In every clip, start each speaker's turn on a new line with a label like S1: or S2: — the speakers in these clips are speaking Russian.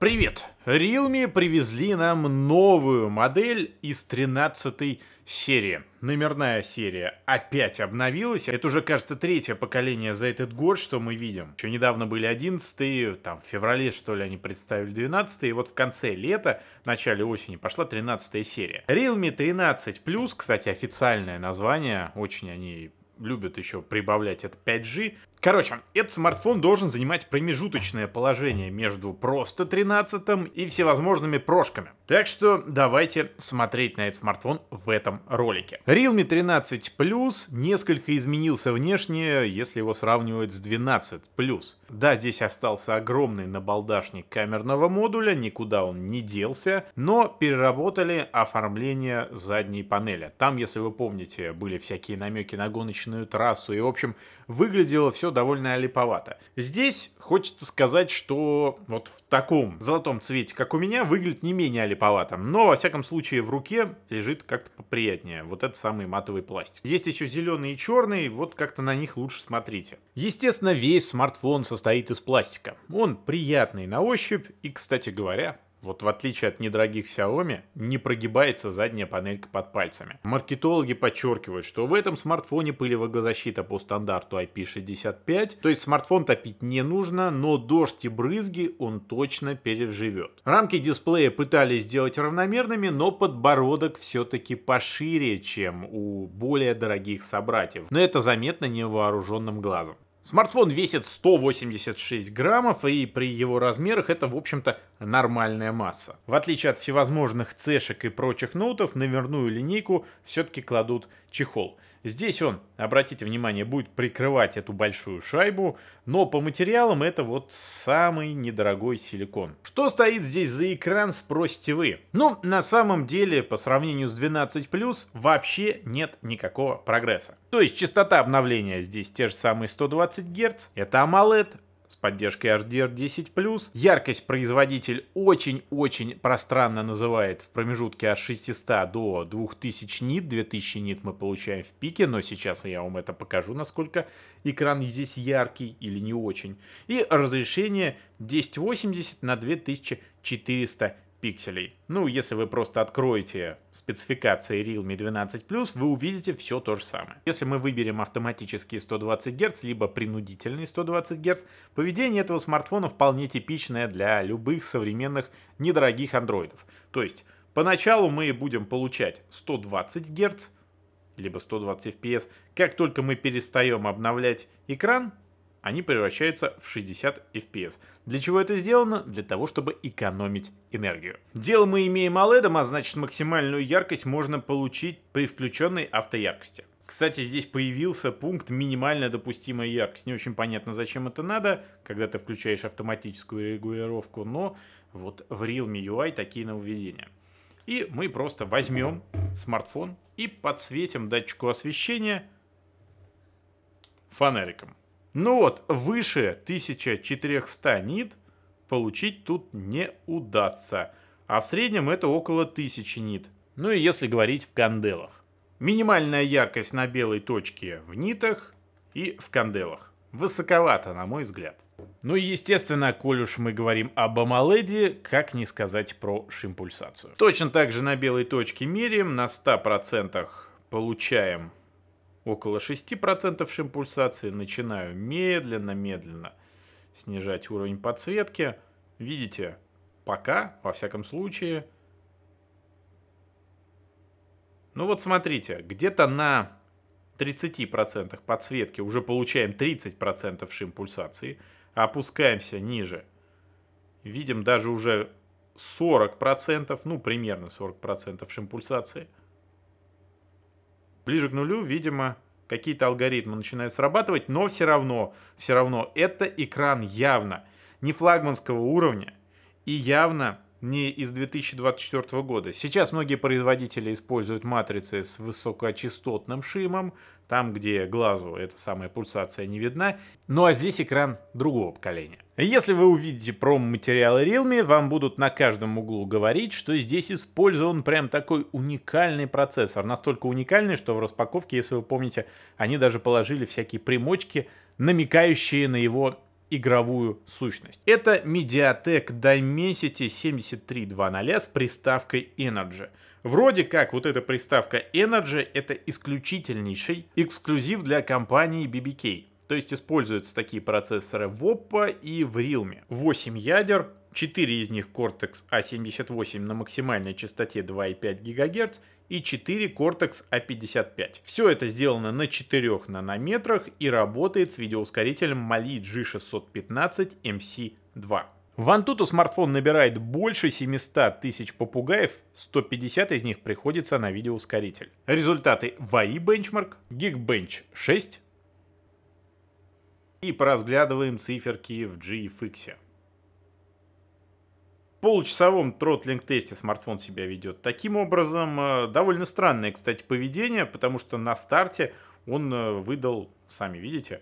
S1: Привет! Realme привезли нам новую модель из 13 серии. Номерная серия опять обновилась. Это уже, кажется, третье поколение за этот год, что мы видим. Еще недавно были 11 там в феврале, что ли, они представили 12 и вот в конце лета, в начале осени пошла 13 серия. Realme 13 Plus, кстати, официальное название, очень они любят еще прибавлять это 5G, Короче, этот смартфон должен занимать промежуточное положение между просто 13 и всевозможными прошками. Так что давайте смотреть на этот смартфон в этом ролике. Realme 13 Plus несколько изменился внешне, если его сравнивать с 12 Plus. Да, здесь остался огромный набалдашник камерного модуля, никуда он не делся, но переработали оформление задней панели. Там, если вы помните, были всякие намеки на гоночную трассу и, в общем, выглядело все все довольно липовато. Здесь хочется сказать, что вот в таком золотом цвете, как у меня, выглядит не менее липовато. Но, во всяком случае, в руке лежит как-то поприятнее. Вот этот самый матовый пластик. Есть еще зеленый и черный, вот как-то на них лучше смотрите. Естественно, весь смартфон состоит из пластика. Он приятный на ощупь и, кстати говоря, вот в отличие от недорогих Xiaomi, не прогибается задняя панелька под пальцами. Маркетологи подчеркивают, что в этом смартфоне пылевая защита по стандарту IP65, то есть смартфон топить не нужно, но дождь и брызги он точно переживет. Рамки дисплея пытались сделать равномерными, но подбородок все-таки пошире, чем у более дорогих собратьев, но это заметно невооруженным глазом. Смартфон весит 186 граммов, и при его размерах это, в общем-то, нормальная масса. В отличие от всевозможных цешек и прочих ноутов, номерную линейку все-таки кладут чехол. Здесь он, обратите внимание, будет прикрывать эту большую шайбу, но по материалам это вот самый недорогой силикон. Что стоит здесь за экран, спросите вы? Ну, на самом деле, по сравнению с 12+, вообще нет никакого прогресса. То есть частота обновления здесь те же самые 120 Гц, это AMOLED, с поддержкой HDR10+. Яркость производитель очень-очень пространно называет в промежутке от 600 до 2000 нит. 2000 нит мы получаем в пике, но сейчас я вам это покажу, насколько экран здесь яркий или не очень. И разрешение 1080 на 2400 пикселей. Ну, если вы просто откроете спецификации Realme 12+, вы увидите все то же самое. Если мы выберем автоматические 120 Гц, либо принудительные 120 Гц, поведение этого смартфона вполне типичное для любых современных недорогих андроидов. То есть, поначалу мы будем получать 120 Гц, либо 120 FPS. Как только мы перестаем обновлять экран, они превращаются в 60 FPS. Для чего это сделано? Для того, чтобы экономить энергию. Дело мы имеем OLED, а значит максимальную яркость можно получить при включенной автояркости. Кстати, здесь появился пункт минимально допустимая яркость. Не очень понятно, зачем это надо, когда ты включаешь автоматическую регулировку, но вот в Realme UI такие нововведения. И мы просто возьмем смартфон и подсветим датчику освещения фонариком. Ну вот, выше 1400 нит получить тут не удастся, а в среднем это около 1000 нит, ну и если говорить в канделах. Минимальная яркость на белой точке в нитах и в канделах. Высоковато, на мой взгляд. Ну и естественно, коль уж мы говорим об AMOLED, как не сказать про шимпульсацию. Точно так же на белой точке меряем, на 100% получаем около 6% шимпульсации, начинаю медленно-медленно снижать уровень подсветки. Видите, пока, во всяком случае... Ну вот смотрите, где-то на 30% подсветки уже получаем 30% шимпульсации, опускаемся ниже, видим даже уже 40%, ну примерно 40% шимпульсации. Ближе к нулю, видимо, какие-то алгоритмы начинают срабатывать, но все равно, все равно это экран явно не флагманского уровня и явно не из 2024 года. Сейчас многие производители используют матрицы с высокочастотным шимом, там, где глазу эта самая пульсация не видна. Ну а здесь экран другого поколения. Если вы увидите промо-материалы Realme, вам будут на каждом углу говорить, что здесь использован прям такой уникальный процессор. Настолько уникальный, что в распаковке, если вы помните, они даже положили всякие примочки, намекающие на его игровую сущность. Это Mediatek Dimensity 7300 с приставкой Energy. Вроде как вот эта приставка Energy это исключительнейший эксклюзив для компании BBK. То есть используются такие процессоры в Oppo и в Realme. 8 ядер, 4 из них Cortex A78 на максимальной частоте 2,5 ГГц и 4 Cortex A55. А Все это сделано на 4 нанометрах и работает с видеоускорителем Mali G615 MC2. В Antutu смартфон набирает больше 700 тысяч попугаев, 150 из них приходится на видеоускоритель. Результаты VAI Benchmark, Geekbench 6 и поразглядываем циферки в GFX получасовом тротлинг-тесте смартфон себя ведет. Таким образом, э, довольно странное, кстати, поведение, потому что на старте он э, выдал, сами видите,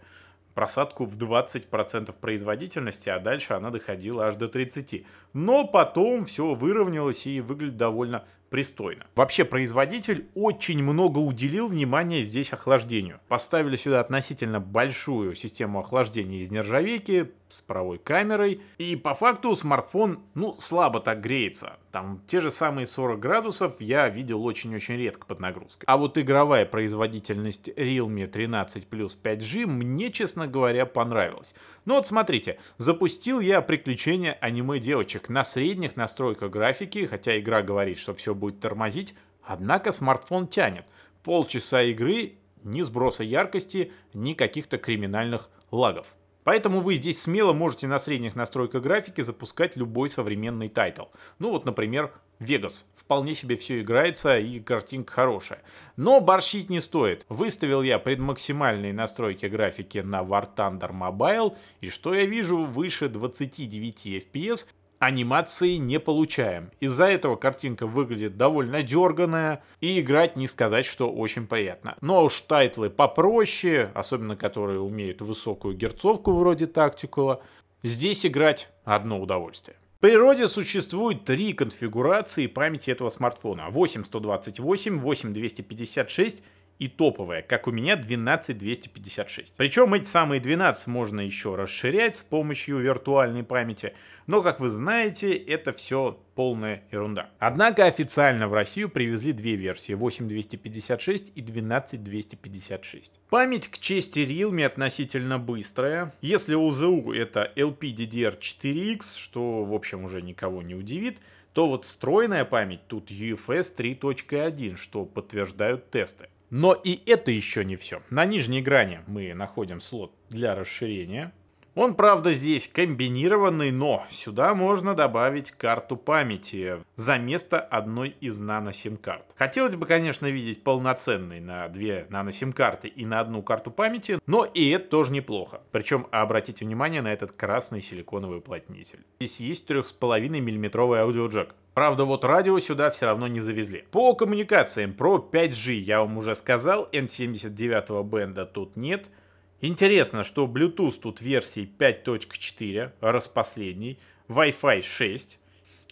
S1: просадку в 20% производительности, а дальше она доходила аж до 30%. Но потом все выровнялось и выглядит довольно пристойно. Вообще производитель очень много уделил внимания здесь охлаждению. Поставили сюда относительно большую систему охлаждения из нержавейки, с правой камерой. И по факту смартфон, ну, слабо так греется. Там те же самые 40 градусов я видел очень-очень редко под нагрузкой. А вот игровая производительность Realme 13 плюс 5G мне, честно говоря, понравилась. Ну вот смотрите, запустил я приключения аниме девочек на средних настройках графики, хотя игра говорит, что все будет тормозить, однако смартфон тянет. Полчаса игры, ни сброса яркости, ни каких-то криминальных лагов. Поэтому вы здесь смело можете на средних настройках графики запускать любой современный тайтл. Ну вот, например, Vegas. Вполне себе все играется и картинка хорошая. Но борщить не стоит. Выставил я предмаксимальные настройки графики на War Thunder Mobile. И что я вижу? Выше 29 FPS анимации не получаем. Из-за этого картинка выглядит довольно дерганная и играть не сказать, что очень приятно. Но уж тайтлы попроще, особенно которые умеют высокую герцовку вроде тактикула, здесь играть одно удовольствие. В природе существует три конфигурации памяти этого смартфона. 8128, 8256 и топовая, как у меня 12256. Причем эти самые 12 можно еще расширять с помощью виртуальной памяти, но, как вы знаете, это все полная ерунда. Однако официально в Россию привезли две версии 8256 и 12256. Память к чести Realme относительно быстрая. Если у ЗУ это LPDDR4X, что в общем уже никого не удивит, то вот встроенная память тут UFS 3.1, что подтверждают тесты. Но и это еще не все. На нижней грани мы находим слот для расширения. Он, правда, здесь комбинированный, но сюда можно добавить карту памяти за место одной из нано-сим-карт. Хотелось бы, конечно, видеть полноценный на две нано-сим-карты и на одну карту памяти, но и это тоже неплохо. Причем обратите внимание на этот красный силиконовый уплотнитель. Здесь есть 3,5 миллиметровый аудиоджек. Правда, вот радио сюда все равно не завезли. По коммуникациям про 5G я вам уже сказал, N79 бенда тут нет. Интересно, что Bluetooth тут версии 5.4, распоследний, Wi-Fi 6.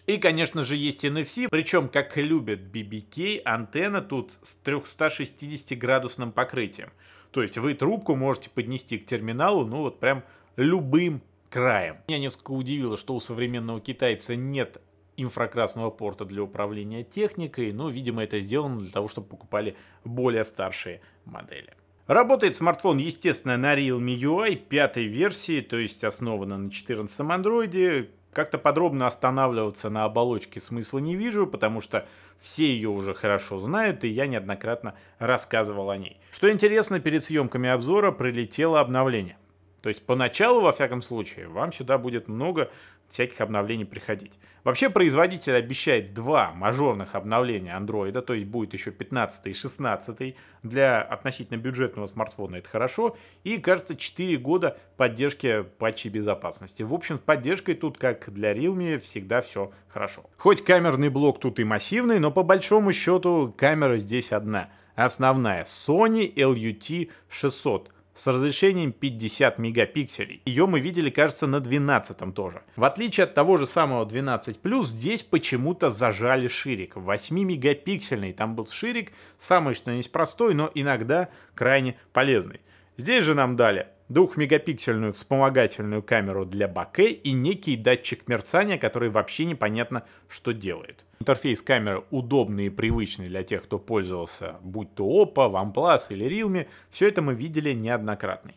S1: И, конечно же, есть NFC, причем, как любят BBK, антенна тут с 360-градусным покрытием. То есть вы трубку можете поднести к терминалу, ну вот прям любым краем. Меня несколько удивило, что у современного китайца нет инфракрасного порта для управления техникой, но, видимо, это сделано для того, чтобы покупали более старшие модели. Работает смартфон, естественно, на Realme UI пятой версии, то есть основана на 14 Android. Как-то подробно останавливаться на оболочке смысла не вижу, потому что все ее уже хорошо знают, и я неоднократно рассказывал о ней. Что интересно, перед съемками обзора прилетело обновление. То есть поначалу, во всяком случае, вам сюда будет много всяких обновлений приходить. Вообще производитель обещает два мажорных обновления андроида, то есть будет еще 15 и 16 для относительно бюджетного смартфона, это хорошо, и, кажется, 4 года поддержки патчей безопасности. В общем, с поддержкой тут, как для Realme, всегда все хорошо. Хоть камерный блок тут и массивный, но по большому счету камера здесь одна. Основная Sony LUT 600 с разрешением 50 мегапикселей. Ее мы видели, кажется, на 12 тоже. В отличие от того же самого 12+, здесь почему-то зажали ширик. 8-мегапиксельный там был ширик, самый что есть простой, но иногда крайне полезный. Здесь же нам дали двухмегапиксельную вспомогательную камеру для боке и некий датчик мерцания, который вообще непонятно, что делает. Интерфейс камеры удобный и привычный для тех, кто пользовался, будь то Oppo, OnePlus или Realme, все это мы видели неоднократно.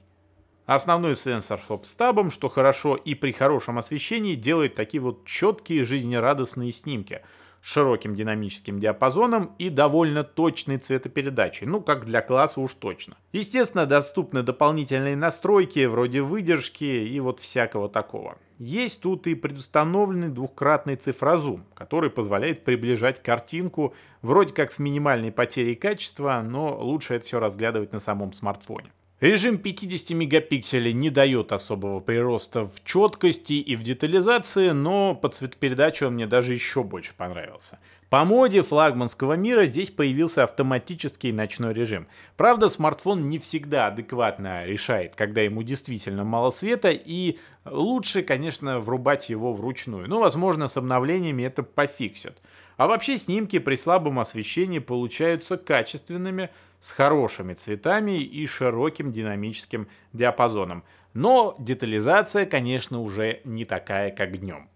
S1: Основной сенсор с обстабом, что хорошо и при хорошем освещении делает такие вот четкие жизнерадостные снимки – широким динамическим диапазоном и довольно точной цветопередачей, ну как для класса уж точно. Естественно, доступны дополнительные настройки вроде выдержки и вот всякого такого. Есть тут и предустановленный двухкратный цифрозум, который позволяет приближать картинку вроде как с минимальной потерей качества, но лучше это все разглядывать на самом смартфоне. Режим 50 мегапикселей не дает особого прироста в четкости и в детализации, но по цветопередаче он мне даже еще больше понравился. По моде флагманского мира здесь появился автоматический ночной режим. Правда, смартфон не всегда адекватно решает, когда ему действительно мало света, и лучше, конечно, врубать его вручную. Но, возможно, с обновлениями это пофиксят. А вообще снимки при слабом освещении получаются качественными, с хорошими цветами и широким динамическим диапазоном. Но детализация, конечно, уже не такая, как днем.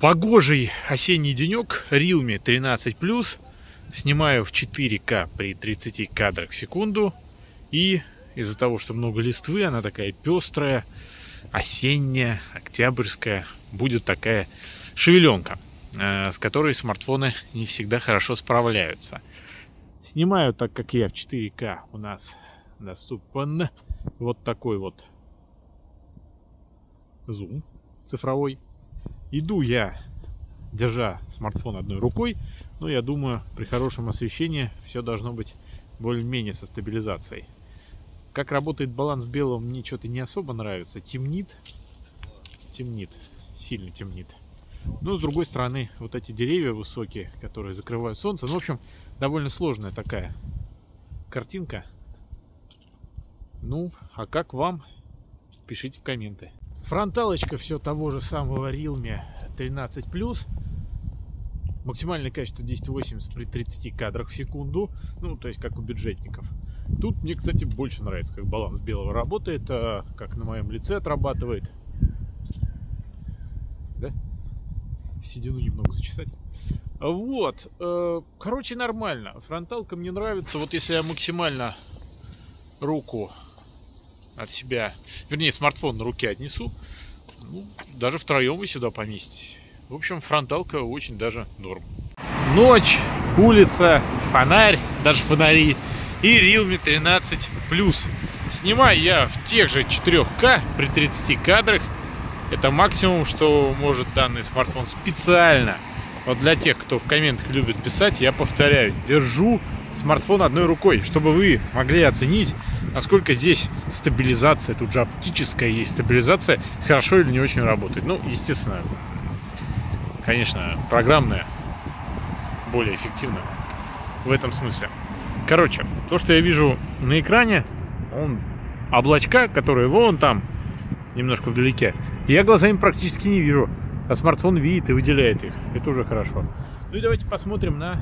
S1: Погожий осенний денек, Realme 13+, снимаю в 4К при 30 кадрах в секунду. И из-за того, что много листвы, она такая пестрая, осенняя, октябрьская, будет такая шевеленка, э, с которой смартфоны не всегда хорошо справляются. Снимаю, так как я в 4К у нас доступен вот такой вот зум цифровой. Иду я, держа смартфон одной рукой, но я думаю, при хорошем освещении все должно быть более-менее со стабилизацией. Как работает баланс белого, мне что-то не особо нравится. Темнит, темнит, сильно темнит. Но с другой стороны, вот эти деревья высокие, которые закрывают солнце. Ну, в общем, довольно сложная такая картинка. Ну, а как вам? Пишите в комменты. Фронталочка все того же самого Realme 13+. Максимальное качество 1080 при 30 кадрах в секунду. Ну, то есть, как у бюджетников. Тут мне, кстати, больше нравится, как баланс белого работает, а, как на моем лице отрабатывает. седину немного зачесать. Вот, э, короче, нормально. Фронталка мне нравится. Вот если я максимально руку от себя, вернее, смартфон на руке отнесу, ну, даже втроем вы сюда поместите. В общем, фронталка очень даже норм. Ночь, улица, фонарь, даже фонари и Realme 13 Plus. Снимаю я в тех же 4К при 30 кадрах это максимум, что может данный смартфон специально. Вот для тех, кто в комментах любит писать, я повторяю, держу смартфон одной рукой, чтобы вы смогли оценить, насколько здесь стабилизация, тут же оптическая есть стабилизация, хорошо или не очень работает. Ну, естественно, конечно, программная более эффективна в этом смысле. Короче, то, что я вижу на экране, он облачка, которые вон там немножко вдалеке. Я глазами практически не вижу, а смартфон видит и выделяет их. Это уже хорошо. Ну и давайте посмотрим на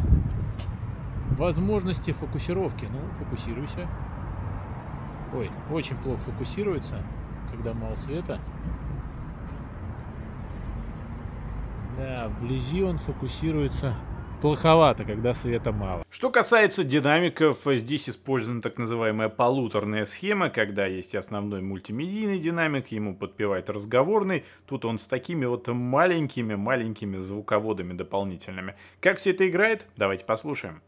S1: возможности фокусировки. Ну, фокусируйся. Ой, очень плохо фокусируется, когда мало света. Да, вблизи он фокусируется плоховато, когда света мало. Что касается динамиков, здесь использована так называемая полуторная схема, когда есть основной мультимедийный динамик, ему подпевает разговорный, тут он с такими вот маленькими-маленькими звуководами дополнительными. Как все это играет, давайте послушаем.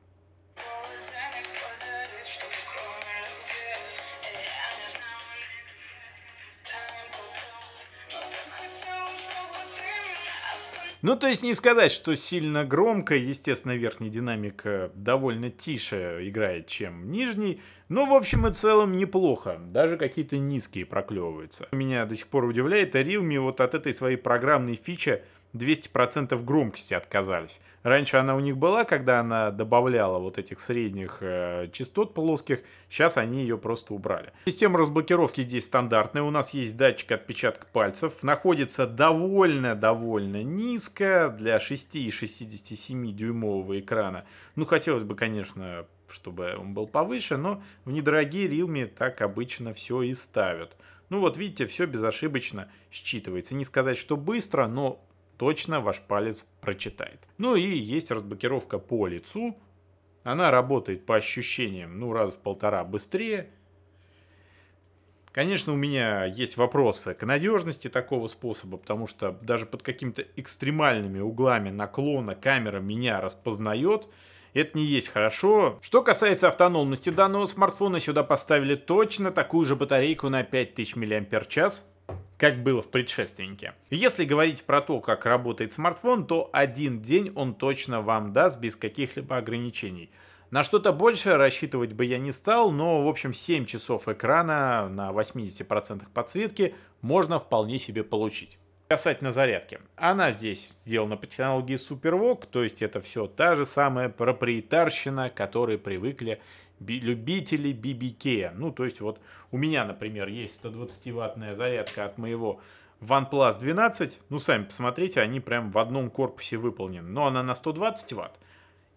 S1: Ну, то есть не сказать, что сильно громко. Естественно, верхний динамик э, довольно тише играет, чем нижний. Но, в общем и целом, неплохо. Даже какие-то низкие проклевываются. Меня до сих пор удивляет, а Realme вот от этой своей программной фичи 200% громкости отказались. Раньше она у них была, когда она добавляла вот этих средних э, частот плоских, сейчас они ее просто убрали. Система разблокировки здесь стандартная, у нас есть датчик отпечатка пальцев, находится довольно-довольно низко для 6,67 дюймового экрана. Ну, хотелось бы, конечно, чтобы он был повыше, но в недорогие Realme так обычно все и ставят. Ну вот видите, все безошибочно считывается. Не сказать, что быстро, но точно ваш палец прочитает. Ну и есть разблокировка по лицу. Она работает по ощущениям, ну, раз в полтора быстрее. Конечно, у меня есть вопросы к надежности такого способа, потому что даже под какими-то экстремальными углами наклона камера меня распознает. Это не есть хорошо. Что касается автономности данного смартфона, сюда поставили точно такую же батарейку на 5000 мАч как было в предшественнике. Если говорить про то, как работает смартфон, то один день он точно вам даст без каких-либо ограничений. На что-то больше рассчитывать бы я не стал, но, в общем, 7 часов экрана на 80% подсветки можно вполне себе получить. Касательно зарядки. Она здесь сделана по технологии SuperVOOC, то есть это все та же самая проприетарщина, которой привыкли любители BBK. Ну, то есть вот у меня, например, есть 120-ваттная зарядка от моего OnePlus 12. Ну, сами посмотрите, они прям в одном корпусе выполнены. Но она на 120 ватт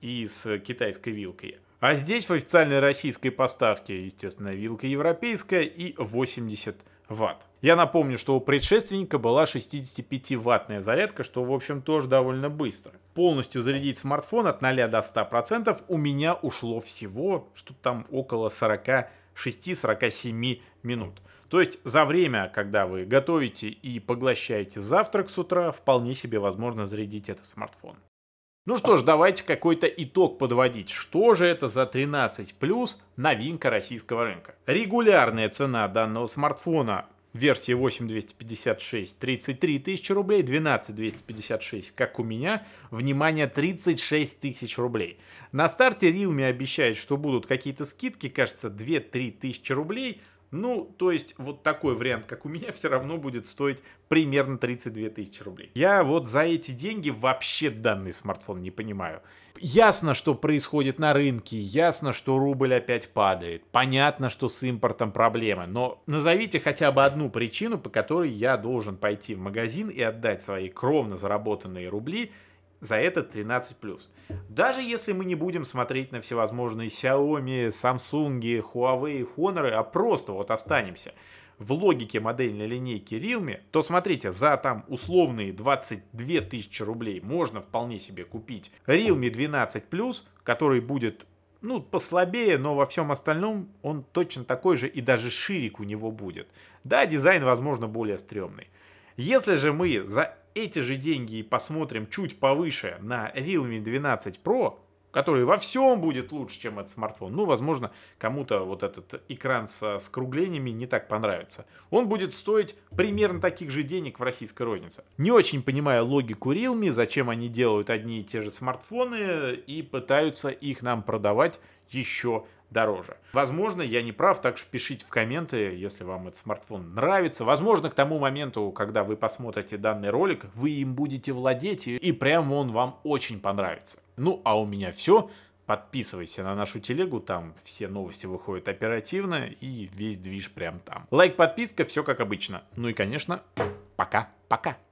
S1: и с китайской вилкой. А здесь в официальной российской поставке, естественно, вилка европейская и 80 ватт. Я напомню, что у предшественника была 65-ваттная зарядка, что, в общем, тоже довольно быстро. Полностью зарядить смартфон от 0 до 100% у меня ушло всего, что там около 46-47 минут. То есть за время, когда вы готовите и поглощаете завтрак с утра, вполне себе возможно зарядить этот смартфон. Ну что ж, давайте какой-то итог подводить. Что же это за 13 плюс новинка российского рынка? Регулярная цена данного смартфона версии 8256 33 тысячи рублей, 12256, как у меня, внимание, 36 тысяч рублей. На старте Realme обещает, что будут какие-то скидки, кажется, 2-3 тысячи рублей – ну, то есть вот такой вариант, как у меня, все равно будет стоить примерно 32 тысячи рублей. Я вот за эти деньги вообще данный смартфон не понимаю. Ясно, что происходит на рынке, ясно, что рубль опять падает, понятно, что с импортом проблемы, но назовите хотя бы одну причину, по которой я должен пойти в магазин и отдать свои кровно заработанные рубли за этот 13+. Даже если мы не будем смотреть на всевозможные Xiaomi, Samsung, Huawei, Honor, а просто вот останемся в логике модельной линейки Realme, то смотрите, за там условные 22 тысячи рублей можно вполне себе купить Realme 12 Plus, который будет ну, послабее, но во всем остальном он точно такой же и даже ширик у него будет. Да, дизайн, возможно, более стрёмный. Если же мы за эти же деньги посмотрим чуть повыше на Realme 12 Pro, который во всем будет лучше, чем этот смартфон. Ну, возможно, кому-то вот этот экран со скруглениями не так понравится. Он будет стоить примерно таких же денег в российской рознице. Не очень понимаю логику Realme, зачем они делают одни и те же смартфоны и пытаются их нам продавать еще дороже. Возможно, я не прав, так что пишите в комменты, если вам этот смартфон нравится. Возможно, к тому моменту, когда вы посмотрите данный ролик, вы им будете владеть, и прям он вам очень понравится. Ну, а у меня все. Подписывайся на нашу телегу, там все новости выходят оперативно, и весь движ прям там. Лайк, подписка, все как обычно. Ну и, конечно, пока-пока.